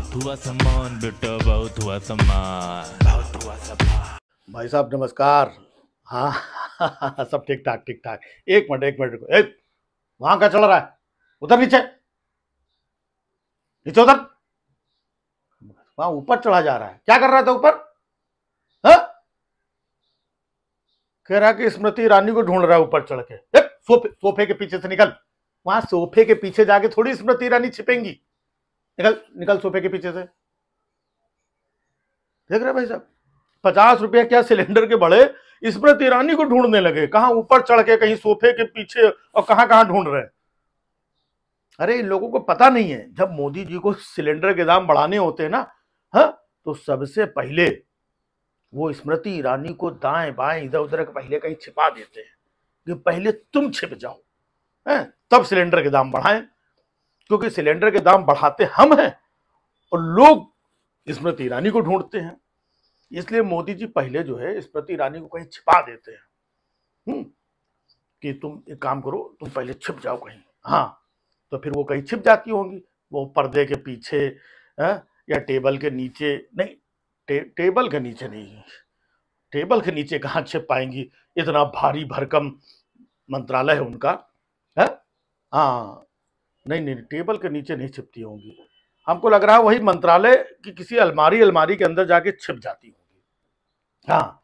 बहुत हुआ सम्मान बेटा बहुत हुआ सम्मान बहुत हुआ सम्मान भाई साहब नमस्कार हाँ, सब ठीक ठाक ठीक ठाक एक मिनट एक मिनट एक वहां क्या चल रहा है उधर नीचे नीचे उधर वहां ऊपर चढ़ा जा रहा है क्या कर रहा था ऊपर हाँ? कह रहा कि स्मृति ईरानी को ढूंढ रहा है ऊपर चढ़ के सोफे सोफे के पीछे से निकल वहां सोफे के पीछे जाके थोड़ी स्मृति ईरानी छिपेंगी निकल निकल सोफे के पीछे से देख रहे भाई साहब पचास रुपया क्या सिलेंडर के बढ़े इस पर तिरानी को ढूंढने लगे कहा ऊपर चढ़ के कहीं सोफे के पीछे और कहाँ कहाँ ढूंढ रहे अरे इन लोगों को पता नहीं है जब मोदी जी को सिलेंडर के दाम बढ़ाने होते हैं ना हा? तो सबसे पहले वो स्मृति ईरानी को दाएं बाएं इधर उधर पहले कहीं छिपा देते हैं कि पहले तुम छिप जाओ है? तब सिलेंडर के दाम बढ़ाएं क्योंकि सिलेंडर के दाम बढ़ाते हम हैं और लोग स्मृति ईरानी को ढूंढते हैं इसलिए मोदी जी पहले जो है स्मृति ईरानी को कहीं छिपा देते हैं हम्म, कि तुम एक काम करो तुम पहले छिप जाओ कहीं हाँ तो फिर वो कहीं छिप जाती होंगी वो पर्दे के पीछे है? हाँ, या टेबल के नीचे नहीं टे, टेबल के नीचे नहीं टेबल के नीचे कहाँ छिप पाएंगी इतना भारी भरकम मंत्रालय है उनका है हाँ, हाँ नहीं नहीं टेबल के नीचे नहीं छिपती होंगी हमको लग रहा है वही मंत्रालय की किसी अलमारी अलमारी के अंदर जाके छिप जाती होंगी हाँ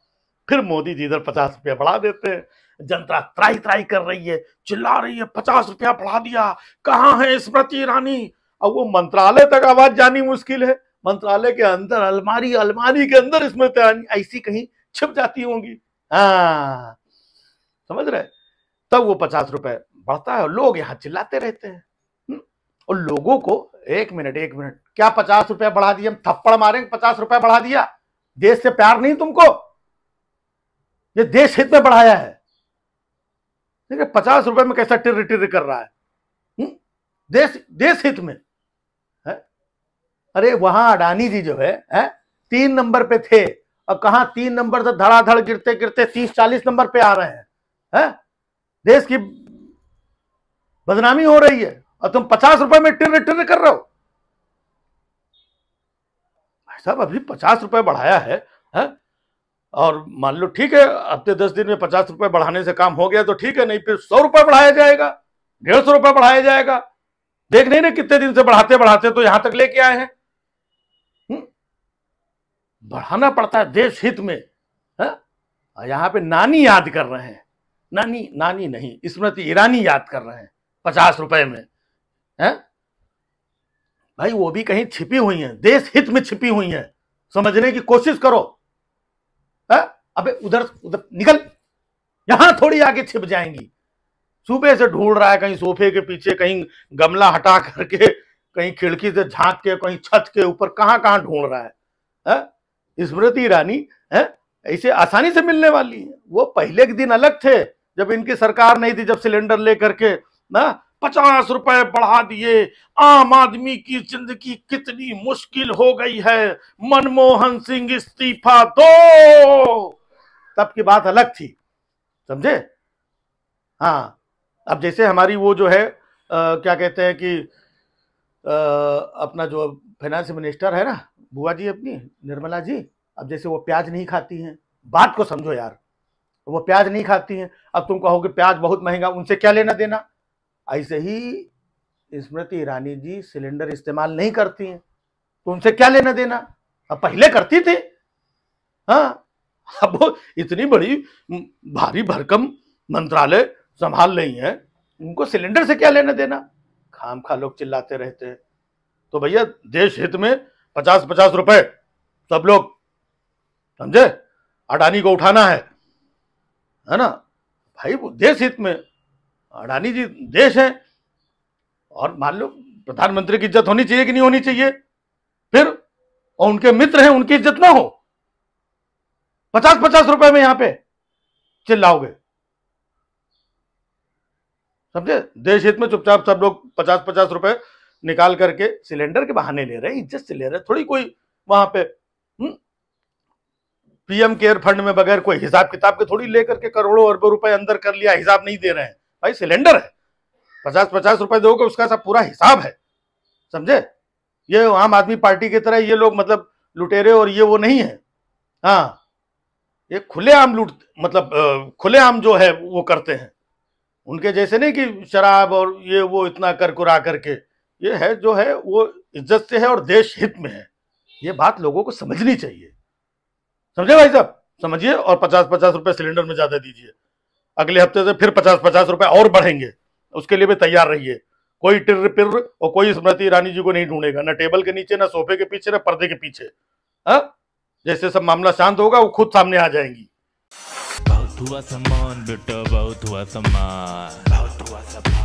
फिर मोदी जी इधर पचास रुपया बढ़ा देते हैं जनता त्राई त्राई कर रही है चिल्ला रही है पचास रुपया बढ़ा दिया कहाँ है स्मृति ईरानी अब वो मंत्रालय तक आवाज जानी मुश्किल है मंत्रालय के अंदर अलमारी अलमारी के अंदर स्मृति तो ईरानी ऐसी कहीं छिप जाती होंगी हाँ समझ रहे तब वो पचास रुपए बढ़ता है लोग यहाँ चिल्लाते रहते हैं और लोगों को एक मिनट एक मिनट क्या पचास रुपया बढ़ा दिए हम थप्पड़ मारेंगे पचास रुपया बढ़ा दिया देश से प्यार नहीं तुमको ये देश हित में बढ़ाया है देखिए पचास रुपए में कैसा टिर टिर कर रहा है हुँ? हम्म? देश देश हित में है अरे वहां अडानी जी जो है, है तीन नंबर पे थे अब कहा तीन नंबर से धड़ाधड़ गिरते गिरते तीस चालीस नंबर पे आ रहे हैं है? देश की बदनामी हो रही है और तुम पचास रुपए में टिन टिन कर रहे हो भाई साहब अभी पचास रुपए बढ़ाया है, है? और मान लो ठीक है हफ्ते तो दस दिन में पचास रुपए बढ़ाने से काम हो गया तो ठीक है नहीं फिर सौ रुपए बढ़ाया जाएगा डेढ़ सौ रुपए बढ़ाया जाएगा देख नहीं ना कितने दिन से बढ़ाते बढ़ाते तो यहां तक लेके आए हैं हम्म? बढ़ाना पड़ता है देश हित में है यहां पे नानी याद कर रहे हैं नानी नानी नहीं स्मृति ईरानी याद कर रहे हैं पचास रुपए में है भाई वो भी कहीं छिपी हुई हैं देश हित में छिपी हुई हैं समझने की कोशिश करो है? अबे उधर उधर निकल यहां थोड़ी आके छिप जाएंगी सुबह से ढूंढ रहा है कहीं सोफे के पीछे कहीं गमला हटा करके कहीं खिड़की से झांक के कहीं छत के ऊपर कहाँ कहां ढूंढ रहा है, स्मृति ईरानी है ऐसे आसानी से मिलने वाली है वो पहले के दिन अलग थे जब इनकी सरकार नहीं थी जब सिलेंडर लेकर के ना पचास रुपए बढ़ा दिए आम आदमी की जिंदगी कितनी मुश्किल हो गई है मनमोहन सिंह इस्तीफा दो तब की बात अलग थी समझे हाँ अब जैसे हमारी वो जो है आ, क्या कहते हैं कि आ, अपना जो फाइनेंस मिनिस्टर है ना बुआ जी अपनी निर्मला जी अब जैसे वो प्याज नहीं खाती हैं बात को समझो यार वो प्याज नहीं खाती हैं अब तुम कहोगे प्याज बहुत महंगा उनसे क्या लेना देना ऐसे ही स्मृति ईरानी जी सिलेंडर इस्तेमाल नहीं करती हैं तो उनसे क्या लेना देना अब पहले करती थी हाँ अब इतनी बड़ी भारी भरकम मंत्रालय संभाल रही है उनको सिलेंडर से क्या लेना देना खाम खा लोग चिल्लाते रहते हैं तो भैया देश हित में पचास पचास रुपए सब लोग समझे अडानी को उठाना है है ना भाई वो देश हित में अडानी जी देश है और मान लो प्रधानमंत्री की इज्जत होनी चाहिए कि नहीं होनी चाहिए फिर और उनके मित्र हैं उनकी इज्जत ना हो पचास पचास रुपए में यहां पे चिल्लाओगे समझे देश हित में चुपचाप सब लोग पचास पचास रुपए निकाल करके सिलेंडर के बहाने ले रहे हैं इज्जत से ले रहे थोड़ी कोई वहां पे हम्म, पीएम केयर फंड में बगैर कोई हिसाब किताब के थोड़ी लेकर के करोड़ों अरबों रुपए अंदर कर लिया हिसाब नहीं दे रहे हैं भाई सिलेंडर है पचास पचास रुपए दोगे उसका सब पूरा हिसाब है समझे ये आम आदमी पार्टी की तरह ये लोग मतलब लुटेरे और ये वो नहीं है हाँ ये खुले आम लूट मतलब खुले आम जो है वो करते हैं उनके जैसे नहीं कि शराब और ये वो इतना कर कुरा करके ये है जो है वो इज्जत से है और देश हित में है ये बात लोगों को समझनी चाहिए समझे भाई साहब समझिए और पचास पचास रुपए सिलेंडर में ज़्यादा दीजिए अगले हफ्ते से फिर पचास पचास रुपए और बढ़ेंगे उसके लिए भी तैयार रहिए कोई टिर पिर और कोई स्मृति ईरानी जी को नहीं ढूंढेगा ना टेबल के नीचे ना सोफे के पीछे ना पर्दे के पीछे हा? जैसे सब मामला शांत होगा वो खुद सामने आ जाएंगी बहुत हुआ सम्मान बेटा बहुत हुआ सम्मान बहुत हुआ सम्मान